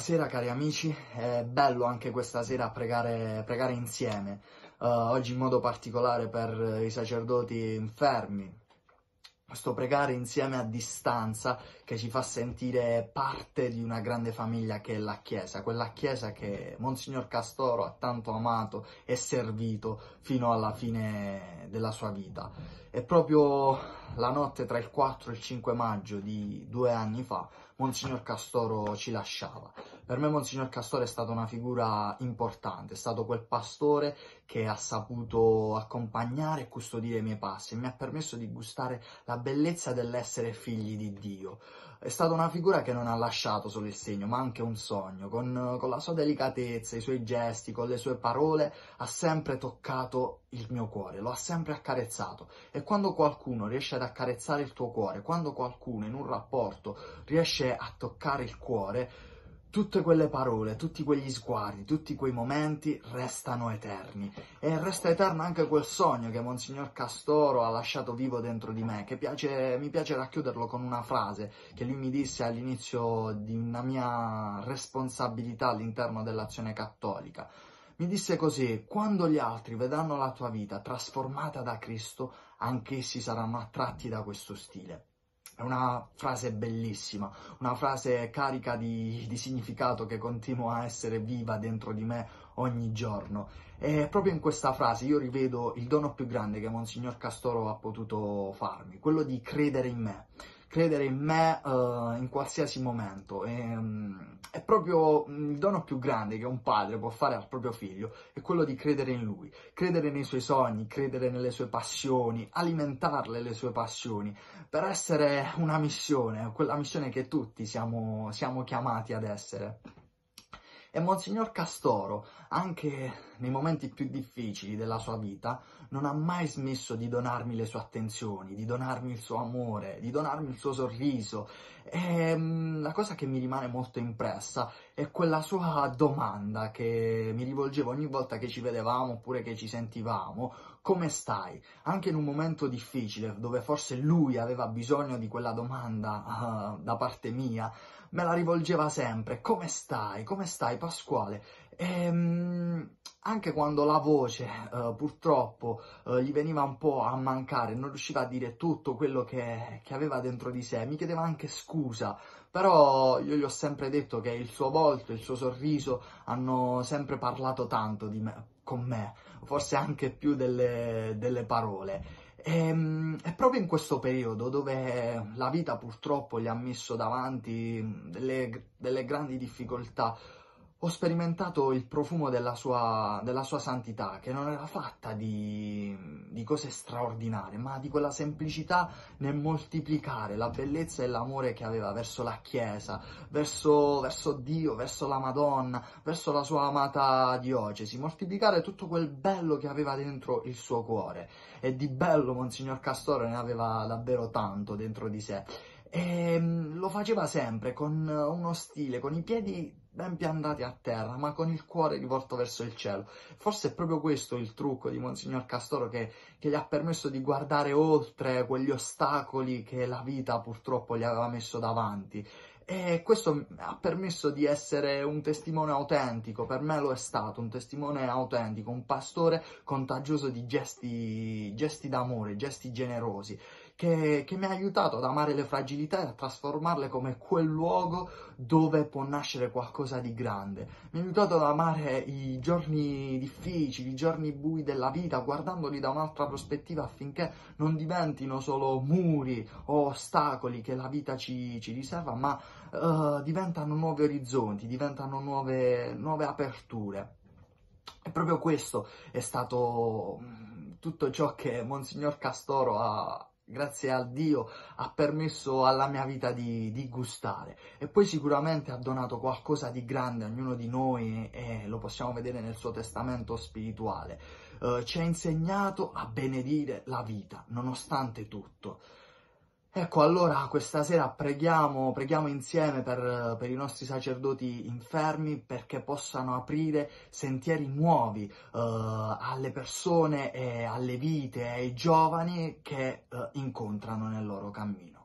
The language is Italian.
Buonasera cari amici, è bello anche questa sera pregare, pregare insieme, uh, oggi in modo particolare per i sacerdoti infermi, questo pregare insieme a distanza che ci fa sentire parte di una grande famiglia che è la Chiesa, quella Chiesa che Monsignor Castoro ha tanto amato e servito fino alla fine della sua vita. E proprio la notte tra il 4 e il 5 maggio di due anni fa Monsignor Castoro ci lasciava. Per me Monsignor Castoro è stata una figura importante, è stato quel pastore che ha saputo accompagnare e custodire i miei passi e mi ha permesso di gustare la bellezza dell'essere figli di Dio. È stata una figura che non ha lasciato solo il segno, ma anche un sogno. Con, con la sua delicatezza, i suoi gesti, con le sue parole, ha sempre toccato il mio cuore, lo ha sempre accarezzato. E quando qualcuno riesce ad accarezzare il tuo cuore, quando qualcuno in un rapporto riesce riuscire a toccare il cuore, tutte quelle parole, tutti quegli sguardi, tutti quei momenti restano eterni. E resta eterno anche quel sogno che Monsignor Castoro ha lasciato vivo dentro di me, che piace, mi piace racchiuderlo con una frase che lui mi disse all'inizio di una mia responsabilità all'interno dell'azione cattolica. Mi disse così, quando gli altri vedranno la tua vita trasformata da Cristo, anch'essi saranno attratti da questo stile. È una frase bellissima, una frase carica di, di, significato che continua a essere viva dentro di me ogni giorno. E proprio in questa frase io rivedo il dono più grande che Monsignor Castoro ha potuto farmi, quello di credere in me credere in me uh, in qualsiasi momento. E, um, è proprio mm, il dono più grande che un padre può fare al proprio figlio, è quello di credere in lui, credere nei suoi sogni, credere nelle sue passioni, alimentarle le sue passioni, per essere una missione, quella missione che tutti siamo, siamo chiamati ad essere. E Monsignor Castoro, anche nei momenti più difficili della sua vita, non ha mai smesso di donarmi le sue attenzioni, di donarmi il suo amore, di donarmi il suo sorriso. E mm, la cosa che mi rimane molto impressa è quella sua domanda che mi rivolgeva ogni volta che ci vedevamo oppure che ci sentivamo, come stai? Anche in un momento difficile, dove forse lui aveva bisogno di quella domanda uh, da parte mia, me la rivolgeva sempre, come stai? Come stai Pasquale? Ehm, anche quando la voce eh, purtroppo eh, gli veniva un po' a mancare, non riusciva a dire tutto quello che, che aveva dentro di sé, mi chiedeva anche scusa, però io gli ho sempre detto che il suo volto, il suo sorriso hanno sempre parlato tanto di me, con me, forse anche più delle, delle parole. E, ehm, è proprio in questo periodo dove la vita purtroppo gli ha messo davanti delle, delle grandi difficoltà, ho sperimentato il profumo della sua, della sua santità, che non era fatta di, di, cose straordinarie, ma di quella semplicità nel moltiplicare la bellezza e l'amore che aveva verso la Chiesa, verso, verso Dio, verso la Madonna, verso la sua amata diocesi, moltiplicare tutto quel bello che aveva dentro il suo cuore. E di bello Monsignor Castore ne aveva davvero tanto dentro di sé. E ehm, lo faceva sempre con uno stile, con i piedi ben piantati a terra, ma con il cuore rivolto verso il cielo. Forse è proprio questo il trucco di Monsignor Castoro che, che gli ha permesso di guardare oltre quegli ostacoli che la vita purtroppo gli aveva messo davanti e questo ha permesso di essere un testimone autentico, per me lo è stato, un testimone autentico, un pastore contagioso di gesti, gesti d'amore, gesti generosi, che, che mi ha aiutato ad amare le fragilità e a trasformarle come quel luogo dove può nascere qualcosa di grande. Mi ha aiutato ad amare i giorni difficili, i giorni bui della vita, guardandoli da un'altra prospettiva affinché non diventino solo muri o ostacoli che la vita ci, ci riserva, ma uh, diventano nuovi orizzonti, diventano nuove, nuove aperture. E proprio questo è stato mm, tutto ciò che Monsignor Castoro ha, grazie al Dio, ha permesso alla mia vita di, di, gustare. E poi sicuramente ha donato qualcosa di grande a ognuno di noi e lo possiamo vedere nel suo testamento spirituale. Uh, ci ha insegnato a benedire la vita, nonostante tutto. Ecco, allora questa sera preghiamo, preghiamo insieme per, per, i nostri sacerdoti infermi perché possano aprire sentieri nuovi eh, alle persone e alle vite, ai giovani che eh, incontrano nel loro cammino.